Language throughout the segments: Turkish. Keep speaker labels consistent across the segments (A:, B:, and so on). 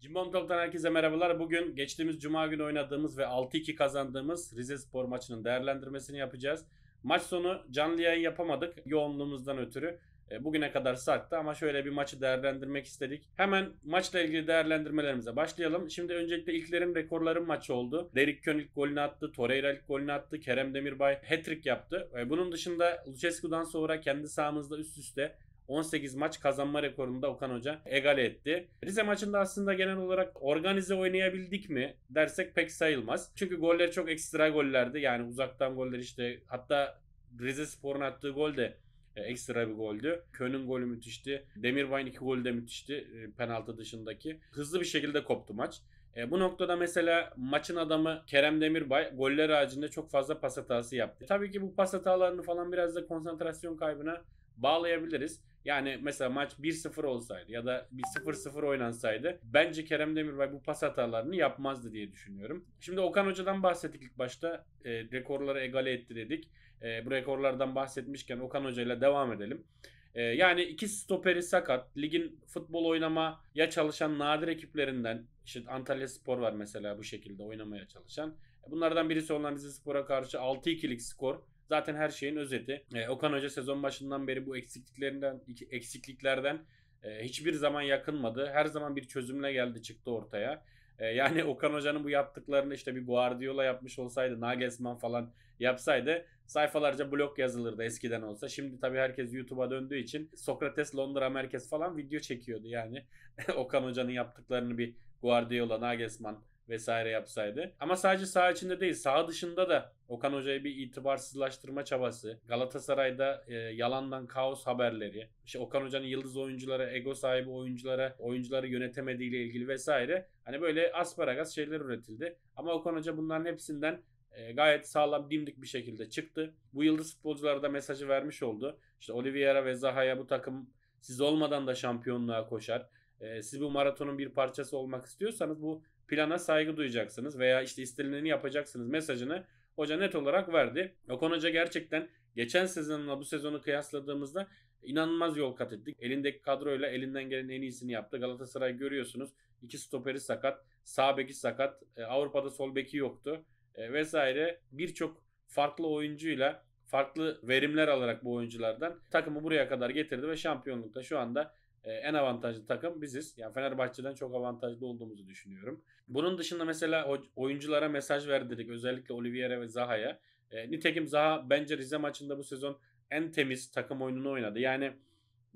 A: Cimbom herkese merhabalar. Bugün geçtiğimiz cuma günü oynadığımız ve 6-2 kazandığımız Rize Spor maçının değerlendirmesini yapacağız. Maç sonu canlı yayın yapamadık yoğunluğumuzdan ötürü. E, bugüne kadar sarktı ama şöyle bir maçı değerlendirmek istedik. Hemen maçla ilgili değerlendirmelerimize başlayalım. Şimdi öncelikle ilklerin rekorların maçı oldu. Derek Kön ilk golünü attı, Torreira ilk golünü attı, Kerem Demirbay hat-trick yaptı. E, bunun dışında Lucescu'dan sonra kendi sahamızda üst üste 18 maç kazanma rekorunu da Okan Hoca egale etti. Rize maçında aslında genel olarak organize oynayabildik mi dersek pek sayılmaz. Çünkü goller çok ekstra gollerdi. Yani uzaktan goller işte hatta Rize Spor'un attığı gol de e, ekstra bir goldü. Kön'ün golü müthişti. Demirbay'ın iki golü de müthişti e, penaltı dışındaki. Hızlı bir şekilde koptu maç. E, bu noktada mesela maçın adamı Kerem Demirbay goller ağacında çok fazla pas hatası yaptı. Tabii ki bu pas hatalarını falan biraz da konsantrasyon kaybına bağlayabiliriz. Yani mesela maç 1-0 olsaydı ya da 1-0-0 oynansaydı bence Kerem Demirbay bu pas hatalarını yapmazdı diye düşünüyorum. Şimdi Okan Hoca'dan bahsettik ilk başta. E, rekorları egale etti dedik. E, bu rekorlardan bahsetmişken Okan Hoca ile devam edelim. E, yani iki stoperi sakat. Ligin futbol oynama ya çalışan nadir ekiplerinden işte Antalya Spor var mesela bu şekilde oynamaya çalışan. E, bunlardan birisi olan Rize Spor'a karşı 6-2'lik skor zaten her şeyin özeti. E, Okan Hoca sezon başından beri bu eksikliklerinden eksikliklerden e, hiçbir zaman yakınmadı. Her zaman bir çözümle geldi çıktı ortaya. E, yani Okan Hoca'nın bu yaptıklarını işte bir Guardiola yapmış olsaydı, Nagelsmann falan yapsaydı sayfalarca blog yazılırdı eskiden olsa. Şimdi tabii herkes YouTube'a döndüğü için Sokrates Londra merkez falan video çekiyordu yani. Okan Hoca'nın yaptıklarını bir Guardiola, Nagelsmann vesaire yapsaydı. Ama sadece saha içinde değil saha dışında da Okan Hoca'yı bir itibarsızlaştırma çabası. Galatasaray'da e, yalandan kaos haberleri. İşte Okan Hoca'nın yıldız oyunculara, ego sahibi oyunculara, oyuncuları yönetemediğiyle ilgili vesaire. Hani böyle asparagas şeyler üretildi. Ama Okan Hoca bunların hepsinden e, gayet sağlam dimdik bir şekilde çıktı. Bu yıldız futbolculara da mesajı vermiş oldu. İşte Oliveira ve Zaha'ya bu takım siz olmadan da şampiyonluğa koşar. E, siz bu maratonun bir parçası olmak istiyorsanız bu plana saygı duyacaksınız veya işte istenileni yapacaksınız mesajını hoca net olarak verdi. Okan Hoca gerçekten geçen sezonla bu sezonu kıyasladığımızda inanılmaz yol kat ettik. Elindeki kadroyla elinden gelen en iyisini yaptı. Galatasaray görüyorsunuz. iki stoperi sakat, sağ beki sakat, e, Avrupa'da sol beki yoktu e, vesaire. Birçok farklı oyuncuyla farklı verimler alarak bu oyunculardan takımı buraya kadar getirdi ve şampiyonlukta şu anda ee, en avantajlı takım biziz. Yani Fenerbahçe'den çok avantajlı olduğumuzu düşünüyorum. Bunun dışında mesela oyunculara mesaj verdirdik. Özellikle Oliviera ve Zaha'ya. E, nitekim Zaha bence Rize maçında bu sezon en temiz takım oyununu oynadı. Yani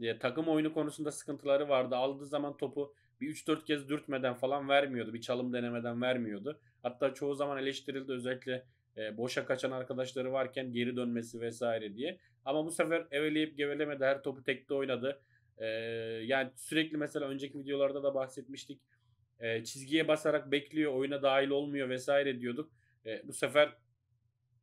A: e, takım oyunu konusunda sıkıntıları vardı. Aldığı zaman topu bir 3-4 kez dürtmeden falan vermiyordu. Bir çalım denemeden vermiyordu. Hatta çoğu zaman eleştirildi özellikle e, boşa kaçan arkadaşları varken geri dönmesi vesaire diye. Ama bu sefer eveleyip gevelemedi. Her topu tekte oynadı yani sürekli mesela önceki videolarda da bahsetmiştik. E, çizgiye basarak bekliyor, oyuna dahil olmuyor vesaire diyorduk. E, bu sefer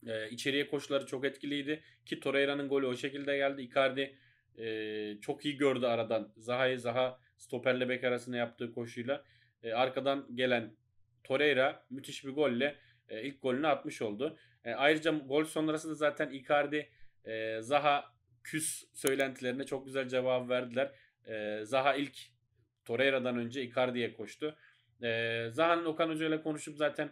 A: e, içeriye koşuları çok etkiliydi ki Torreira'nın golü o şekilde geldi. Icardi e, çok iyi gördü aradan. Zaha'yı Zaha stoperle bek arasında yaptığı koşuyla e, arkadan gelen Torreira müthiş bir golle e, ilk golünü atmış oldu. E, ayrıca gol sonrası da zaten Icardi e, Zaha küs söylentilerine çok güzel cevap verdiler. E, Zaha ilk Torreira'dan önce Icardi'ye koştu. E, Zaha'nın Okan Hoca ile konuşup zaten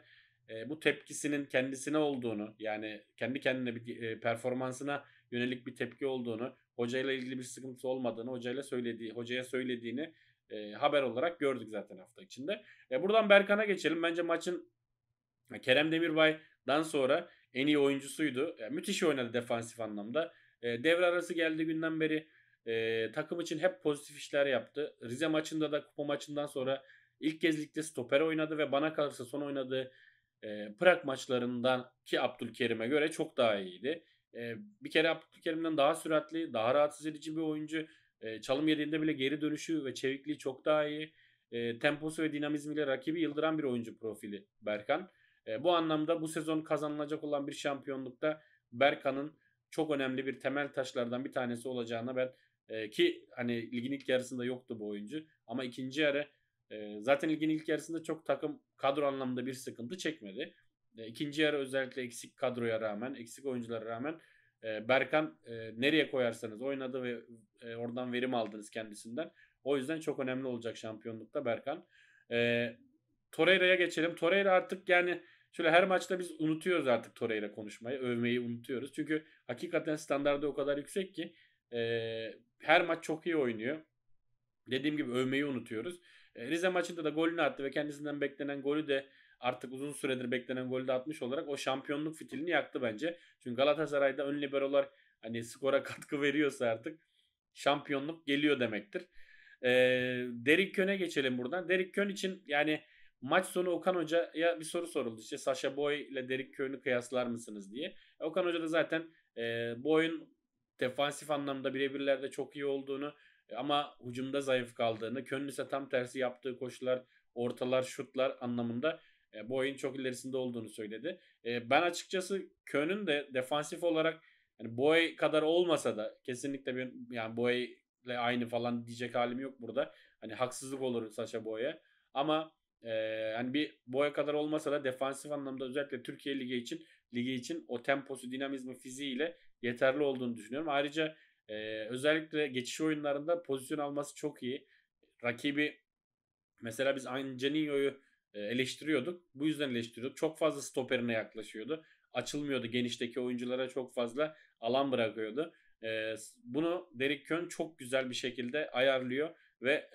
A: e, bu tepkisinin kendisine olduğunu yani kendi kendine bir e, performansına yönelik bir tepki olduğunu, hocayla ilgili bir sıkıntısı olmadığını, hocayla söylediği, hocaya söylediğini e, haber olarak gördük zaten hafta içinde. E, buradan Berkan'a geçelim. Bence maçın e, Kerem Demirbay'dan sonra en iyi oyuncusuydu. Yani e, müthiş oynadı defansif anlamda. E, devre arası geldi günden beri e, takım için hep pozitif işler yaptı. Rize maçında da kupa maçından sonra ilk kez ligde stoper oynadı ve bana kalırsa son oynadığı e, Prag maçlarından ki Abdülkerim'e göre çok daha iyiydi. E, bir kere Abdülkerim'den daha süratli, daha rahatsız edici bir oyuncu. E, çalım yediğinde bile geri dönüşü ve çevikliği çok daha iyi. E, temposu ve dinamizmiyle rakibi yıldıran bir oyuncu profili Berkan. E, bu anlamda bu sezon kazanılacak olan bir şampiyonlukta Berkan'ın çok önemli bir temel taşlardan bir tanesi olacağına ben e, ki hani ligin ilk yarısında yoktu bu oyuncu ama ikinci yarı e, zaten ligin ilk yarısında çok takım kadro anlamında bir sıkıntı çekmedi. E, ikinci yarı özellikle eksik kadroya rağmen, eksik oyunculara rağmen e, Berkan e, nereye koyarsanız oynadı ve e, oradan verim aldınız kendisinden. O yüzden çok önemli olacak şampiyonlukta Berkan. E, Torreira'ya geçelim. Torreira artık yani Şöyle her maçta biz unutuyoruz artık Torreira konuşmayı, övmeyi unutuyoruz. Çünkü hakikaten standardı o kadar yüksek ki e, her maç çok iyi oynuyor. Dediğim gibi övmeyi unutuyoruz. E, Rize maçında da golünü attı ve kendisinden beklenen golü de artık uzun süredir beklenen golü de atmış olarak o şampiyonluk fitilini yaktı bence. Çünkü Galatasaray'da ön liberolar hani skora katkı veriyorsa artık şampiyonluk geliyor demektir. E, Derik Kön'e geçelim buradan. Derik Kön için yani maç sonu Okan Hoca'ya bir soru soruldu. İşte Sasha Boy ile Derek Köy'ünü kıyaslar mısınız diye. E, Okan Hoca da zaten e, Boy'un defansif anlamda birebirlerde çok iyi olduğunu e, ama hücumda zayıf kaldığını, Köln ise tam tersi yaptığı koşular, ortalar, şutlar anlamında e, bu çok ilerisinde olduğunu söyledi. E, ben açıkçası Köln'ün de defansif olarak yani Boy kadar olmasa da kesinlikle bir yani Boy ile aynı falan diyecek halim yok burada. Hani haksızlık olur Sasha Boy'a. Ama ee, hani bir boya kadar olmasa da defansif anlamda özellikle Türkiye Ligi için ligi için o temposu, dinamizmi, fiziğiyle yeterli olduğunu düşünüyorum. Ayrıca e, özellikle geçiş oyunlarında pozisyon alması çok iyi. Rakibi mesela biz Angelino'yu eleştiriyorduk. Bu yüzden eleştiriyorduk. Çok fazla stoperine yaklaşıyordu. Açılmıyordu. Genişteki oyunculara çok fazla alan bırakıyordu. Bunu Derek Kön çok güzel bir şekilde ayarlıyor ve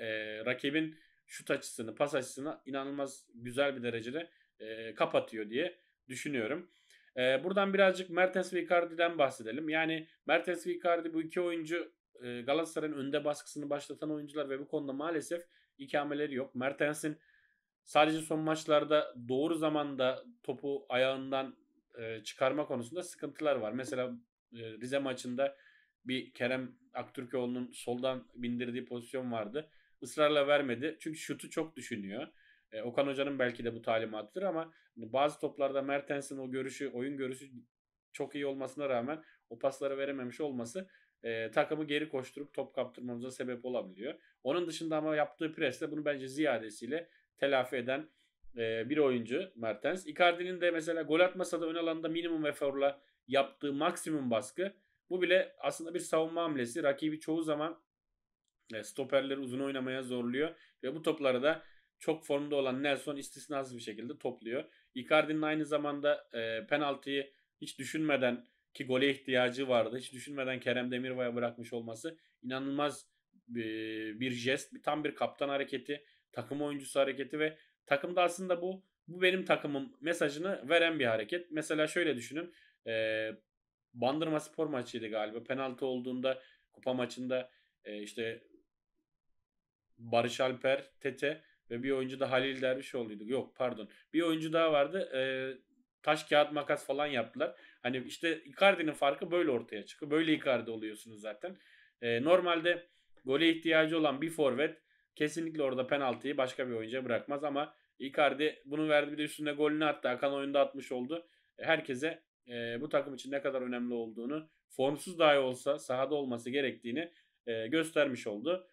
A: rakibin şut açısını, pas açısını inanılmaz güzel bir derecede e, kapatıyor diye düşünüyorum. E, buradan birazcık Mertens ve Icardi'den bahsedelim. Yani Mertens ve Icardi bu iki oyuncu e, Galatasaray'ın önde baskısını başlatan oyuncular ve bu konuda maalesef ikameleri yok. Mertens'in sadece son maçlarda doğru zamanda topu ayağından e, çıkarma konusunda sıkıntılar var. Mesela e, Rize maçında bir Kerem Aktürkoğlu'nun soldan bindirdiği pozisyon vardı ısrarla vermedi. Çünkü şutu çok düşünüyor. E, Okan Hoca'nın belki de bu talimatıdır ama hani bazı toplarda Mertens'in o görüşü, oyun görüşü çok iyi olmasına rağmen o pasları verememiş olması e, takımı geri koşturup top kaptırmamıza sebep olabiliyor. Onun dışında ama yaptığı presle bunu bence ziyadesiyle telafi eden e, bir oyuncu Mertens. Icardi'nin de mesela gol atmasa da ön alanda minimum eforla yaptığı maksimum baskı bu bile aslında bir savunma hamlesi. Rakibi çoğu zaman e, stoperleri uzun oynamaya zorluyor ve bu topları da çok formda olan Nelson istisnasız bir şekilde topluyor. Icardi'nin aynı zamanda e, penaltıyı hiç düşünmeden ki gole ihtiyacı vardı. Hiç düşünmeden Kerem Demirbağ'a bırakmış olması inanılmaz bir, bir jest, bir, tam bir kaptan hareketi, takım oyuncusu hareketi ve takımda aslında bu bu benim takımım mesajını veren bir hareket. Mesela şöyle düşünün. E, Bandırma Spor maçıydı galiba. Penaltı olduğunda kupa maçında e, işte Barış Alper, Tete ve bir oyuncu da Halil Dervişoğlu'ydu. Yok pardon. Bir oyuncu daha vardı. E, taş kağıt makas falan yaptılar. Hani işte Icardi'nin farkı böyle ortaya çıkıyor. Böyle Icardi oluyorsunuz zaten. E, normalde gole ihtiyacı olan bir forvet kesinlikle orada penaltıyı başka bir oyuncuya bırakmaz ama Icardi bunu verdi bir de üstünde golünü attı. Akan oyunda atmış oldu. E, herkese e, bu takım için ne kadar önemli olduğunu formsuz dahi olsa sahada olması gerektiğini e, göstermiş oldu.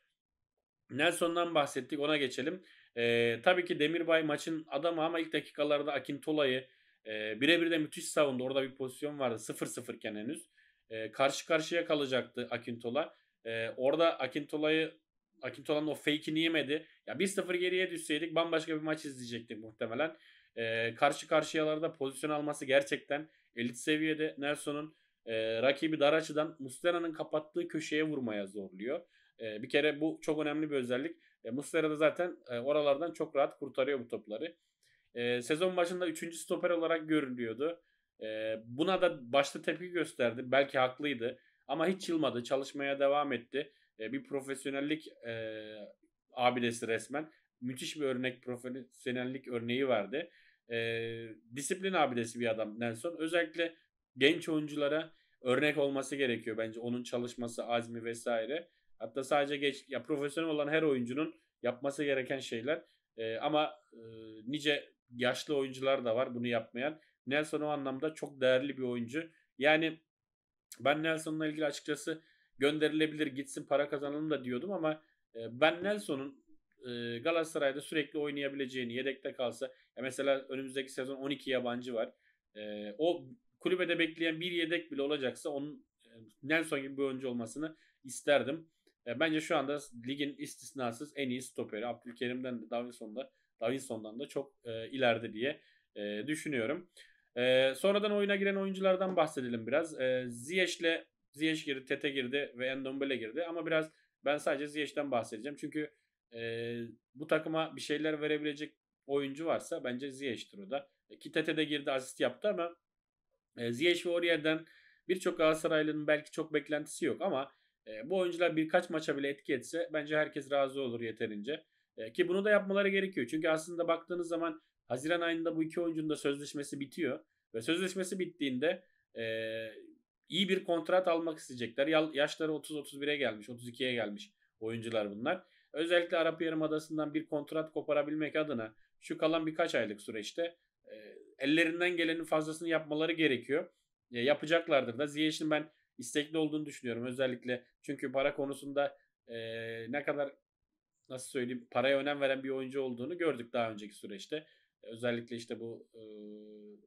A: Nelson'dan bahsettik ona geçelim. Ee, tabii ki Demirbay maçın adamı ama ilk dakikalarda Akintola'yı e, birebir de müthiş savundu. Orada bir pozisyon vardı 0-0 iken henüz. E, karşı karşıya kalacaktı Akintola. E, orada Akintola'yı Akintola'nın o fake'ini yemedi. Ya 1-0 geriye düşseydik bambaşka bir maç izleyecektik muhtemelen. E, karşı karşıyalarda pozisyon alması gerçekten elit seviyede Nelson'un e, rakibi dar açıdan Muslera'nın kapattığı köşeye vurmaya zorluyor. Ee, bir kere bu çok önemli bir özellik. E, Muslera da zaten e, oralardan çok rahat kurtarıyor bu topları. E, sezon başında 3. stoper olarak görülüyordu. E, buna da başta tepki gösterdi. Belki haklıydı. Ama hiç yılmadı. Çalışmaya devam etti. bir profesyonellik e, abidesi resmen. Müthiş bir örnek profesyonellik örneği verdi. disiplin abidesi bir adam Nelson. Özellikle genç oyunculara örnek olması gerekiyor bence. Onun çalışması, azmi vesaire. Hatta sadece geç ya profesyonel olan her oyuncunun yapması gereken şeyler. E, ama e, nice yaşlı oyuncular da var bunu yapmayan. Nelson o anlamda çok değerli bir oyuncu. Yani ben Nelson'la ilgili açıkçası gönderilebilir gitsin para kazanalım da diyordum ama e, ben Nelson'un e, Galatasaray'da sürekli oynayabileceğini yedekte kalsa ya mesela önümüzdeki sezon 12 yabancı var. E, o kulübede bekleyen bir yedek bile olacaksa onun e, Nelson gibi bir oyuncu olmasını isterdim. E, bence şu anda ligin istisnasız en iyi stoperi. Abdülkerim'den de Davinson'da Davinson'dan da çok e, ileride diye e, düşünüyorum. E, sonradan oyuna giren oyunculardan bahsedelim biraz. E, Ziyech'le Ziyech girdi, Tete girdi ve Endombele girdi ama biraz ben sadece Ziyech'ten bahsedeceğim. Çünkü e, bu takıma bir şeyler verebilecek oyuncu varsa bence Ziyech'tir o da. E, ki Tete de girdi, asist yaptı ama e, Ziyech ve Aurier'den birçok Galatasaraylı'nın belki çok beklentisi yok ama e, bu oyuncular birkaç maça bile etki etse bence herkes razı olur yeterince. E, ki bunu da yapmaları gerekiyor. Çünkü aslında baktığınız zaman Haziran ayında bu iki oyuncunun da sözleşmesi bitiyor. Ve sözleşmesi bittiğinde e, iyi bir kontrat almak isteyecekler. Yaşları 30-31'e gelmiş, 32'ye gelmiş oyuncular bunlar. Özellikle Arap Yarımadası'ndan bir kontrat koparabilmek adına şu kalan birkaç aylık süreçte e, ellerinden gelenin fazlasını yapmaları gerekiyor. E, yapacaklardır da. Ziyech'in ben istekli olduğunu düşünüyorum. Özellikle çünkü para konusunda e, ne kadar nasıl söyleyeyim paraya önem veren bir oyuncu olduğunu gördük daha önceki süreçte. Özellikle işte bu e,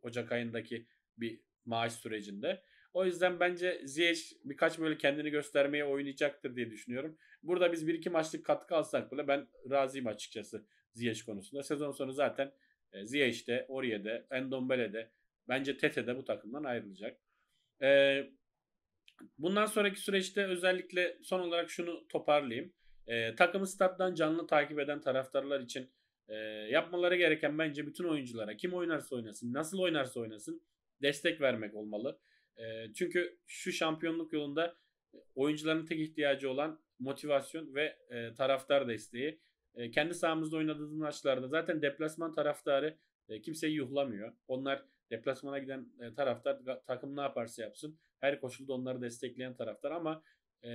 A: Ocak ayındaki bir maaş sürecinde. O yüzden bence Ziyech birkaç böyle kendini göstermeye oynayacaktır diye düşünüyorum. Burada biz bir iki maçlık katkı alsak bile ben razıyım açıkçası Ziyech konusunda. Sezon sonu zaten Ziyech'te, Oriye'de, Endombele'de bence Tete de bu takımdan ayrılacak. Ee, bundan sonraki süreçte özellikle son olarak şunu toparlayayım. E, takımı stat'tan canlı takip eden taraftarlar için e, yapmaları gereken bence bütün oyunculara kim oynarsa oynasın, nasıl oynarsa oynasın destek vermek olmalı. E, çünkü şu şampiyonluk yolunda e, oyuncuların tek ihtiyacı olan motivasyon ve e, taraftar desteği. E, kendi sahamızda oynadığımız maçlarda zaten deplasman taraftarı e, kimseyi yuhlamıyor. Onlar Deplasmana giden e, taraftar takım ne yaparsa yapsın her koşulda onları destekleyen taraftar ama e,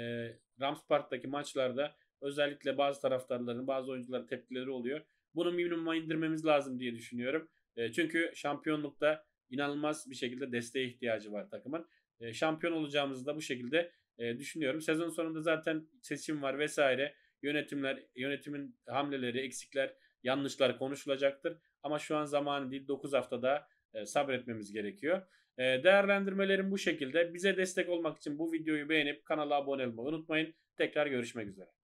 A: Rams Park'taki maçlarda özellikle bazı taraftarların bazı oyuncuların tepkileri oluyor. Bunu minimuma indirmemiz lazım diye düşünüyorum. E, çünkü şampiyonlukta inanılmaz bir şekilde desteğe ihtiyacı var takımın. E, şampiyon olacağımızı da bu şekilde e, düşünüyorum. Sezon sonunda zaten seçim var vesaire. Yönetimler, yönetimin hamleleri, eksikler, yanlışlar konuşulacaktır. Ama şu an zamanı değil 9 haftada e, sabretmemiz gerekiyor. E, değerlendirmelerim bu şekilde. Bize destek olmak için bu videoyu beğenip kanala abone olmayı unutmayın. Tekrar görüşmek üzere.